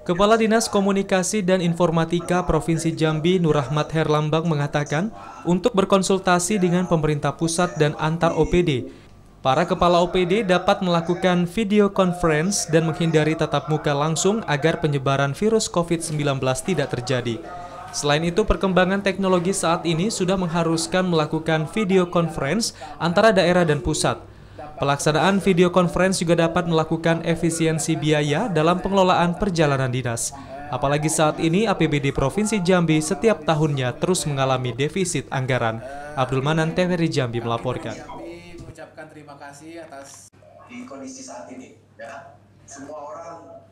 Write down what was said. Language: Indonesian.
Kepala Dinas Komunikasi dan Informatika Provinsi Jambi Nur Rahmat Herlambang mengatakan untuk berkonsultasi dengan pemerintah pusat dan antar OPD. Para kepala OPD dapat melakukan video conference dan menghindari tatap muka langsung agar penyebaran virus COVID-19 tidak terjadi. Selain itu, perkembangan teknologi saat ini sudah mengharuskan melakukan video conference antara daerah dan pusat. Pelaksanaan video conference juga dapat melakukan efisiensi biaya dalam pengelolaan perjalanan dinas. Apalagi saat ini APBD Provinsi Jambi setiap tahunnya terus mengalami defisit anggaran. Abdul Manan TVRI Jambi melaporkan. di kondisi saat ini. Ya, semua orang